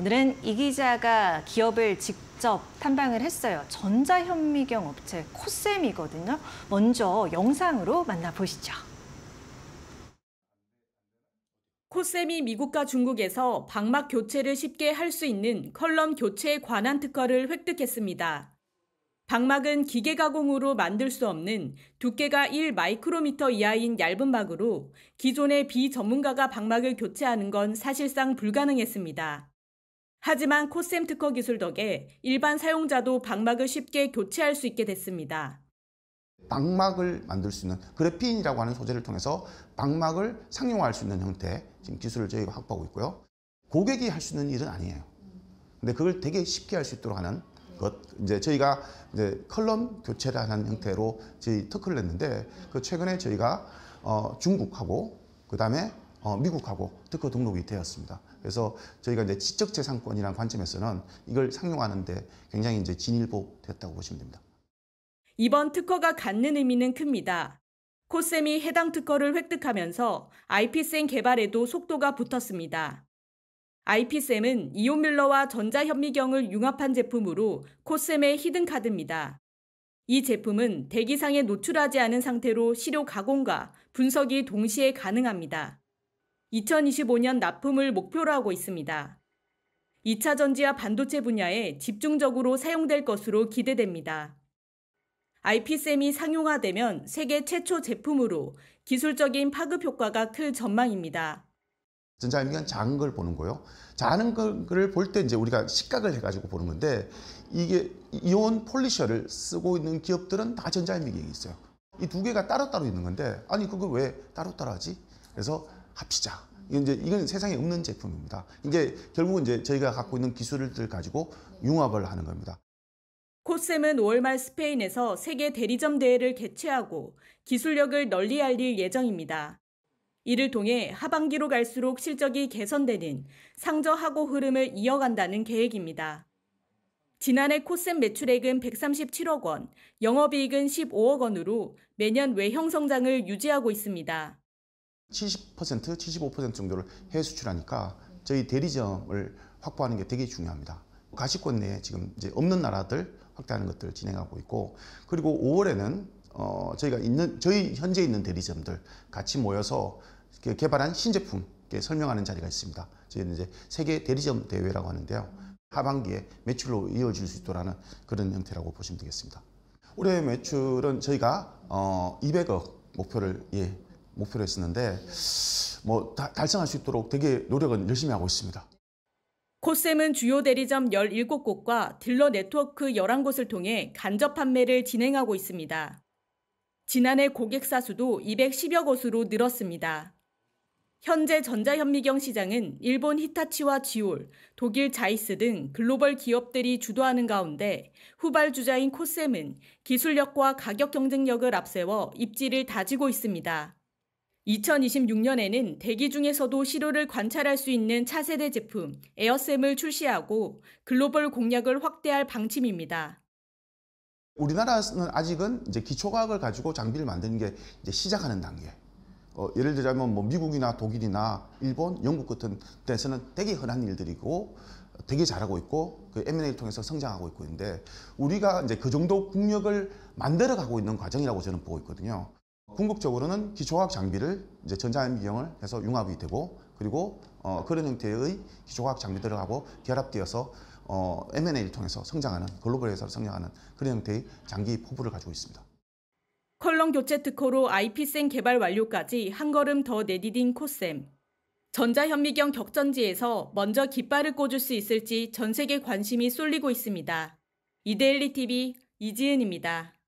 오늘은 이 기자가 기업을 직접 탐방을 했어요. 전자현미경 업체 코쌤이거든요 먼저 영상으로 만나보시죠. 코쌤이 미국과 중국에서 방막 교체를 쉽게 할 수 있는 컬럼 교체에 관한 특허를 획득했습니다. 방막은 기계 가공으로 만들 수 없는 두께가 1 마이크로미터 이하인 얇은 막으로 기존의 비전문가가 방막을 교체하는 건 사실상 불가능했습니다. 하지만 코쌤 특허 기술 덕에 일반 사용자도 방막을 쉽게 교체할 수 있게 됐습니다. 방막을 만들 수 있는 그래핀이라고 하는 소재를 통해서 방막을 상용화할 수 있는 형태 지금 기술을 저희가 확보하고 있고요. 고객이 할 수 있는 일은 아니에요. 근데 그걸 되게 쉽게 할 수 있도록 하는 것 이제 저희가 이제 컬럼 교체라는 형태로 저희 특허를 냈는데 그 최근에 저희가 어, 중국하고 그 다음에 어, 미국하고 특허 등록이 되었습니다. 그래서 저희가 이제 지적재산권이라는 관점에서는 이걸 상용하는데 굉장히 이제 진일보됐다고 보시면 됩니다. 이번 특허가 갖는 의미는 큽니다. 코셈이 해당 특허를 획득하면서 i p 쌤 개발에도 속도가 붙었습니다. i p 쌤은 이온밀러와 전자현미경을 융합한 제품으로 코셈의 히든카드입니다. 이 제품은 대기상에 노출하지 않은 상태로 시료 가공과 분석이 동시에 가능합니다. 2025년 납품을 목표로 하고 있습니다. 2차 전지와 반도체 분야에 집중적으로 사용될 것으로 기대됩니다. i p 쌤이 상용화되면 세계 최초 제품으로 기술적인 파급 효과가 클 전망입니다. 전자음이는 작은 걸 보는 거요. 작은 걸 볼때 이제 우리가 시각을 해가지고 보는 건데 이게 이온 폴리셔를 쓰고 있는 기업들은 다 전자음이기에 있어요. 이 두 개가 따로따로 있는 건데 아니 그걸 왜 따로따로 하지? 그래서 합시다. 이건 제 이건 세상에 없는 제품입니다. 이제 결국은 이제 저희가 갖고 있는 기술들 가지고 융합을 하는 겁니다. 코쌤은 5월 말 스페인에서 세계 대리점 대회를 개최하고 기술력을 널리 알릴 예정입니다. 이를 통해 하반기로 갈수록 실적이 개선되는 상저하고 흐름을 이어간다는 계획입니다. 지난해 코쌤 매출액은 137억 원, 영업이익은 15억 원으로 매년 외형 성장을 유지하고 있습니다. 70% 75% 정도를 해외 수출하니까 저희 대리점을 확보하는 게 되게 중요합니다. 가시권 내에 지금 이제 없는 나라들 확대하는 것들을 진행하고 있고 그리고 5월에는 어 저희가 있는 저희 현재 있는 대리점들 같이 모여서 개발한 신제품 설명하는 자리가 있습니다. 저희는 이제 세계 대리점 대회라고 하는데요. 하반기에 매출로 이어질 수 있도록 그런 형태라고 보시면 되겠습니다. 올해 매출은 저희가 어 200억 목표를 예, 목표로 했었는데 뭐 다, 달성할 수 있도록 되게 노력은 열심히 하고 있습니다. 코셈은 주요 대리점 17곳과 딜러 네트워크 11곳을 통해 간접 판매를 진행하고 있습니다. 지난해 고객사 수도 210여 곳으로 늘었습니다. 현재 전자현미경 시장은 일본 히타치와 지올, 독일 자이스 등 글로벌 기업들이 주도하는 가운데 후발주자인 코셈은 기술력과 가격 경쟁력을 앞세워 입지를 다지고 있습니다. 2026년에는 대기 중에서도 시료를 관찰할 수 있는 차세대 제품 에어셈을 출시하고 글로벌 공략을 확대할 방침입니다. 우리나라는 아직은 이제 기초과학을 가지고 장비를 만드는 게 이제 시작하는 단계. 어, 예를 들자면 뭐 미국이나 독일이나 일본, 영국 같은 데서는 되게 흔한 일들이고 되게 잘하고 있고 그 M&A를 통해서 성장하고 있고 있는데 우리가 이제 그 정도 국력을 만들어 가고 있는 과정이라고 저는 보고 있거든요. 궁극적으로는 기초과학 장비를 이제 전자암비경을 해서 융합이 되고 그리고 어, 그런 형태의 기초과학 장비들하고 결합되어서 어, M&A를 통해서 성장하는 글로벌 회사로 성장하는 그런 형태의 장기 포부를 가지고 있습니다. 컬럼 교체 특허로 IP센 개발 완료까지 한 걸음 더 내디딘 코셈. 전자현미경 격전지에서 먼저 깃발을 꽂을 수 있을지 전 세계 관심이 쏠리고 있습니다. 이데일리 TV 이지은입니다.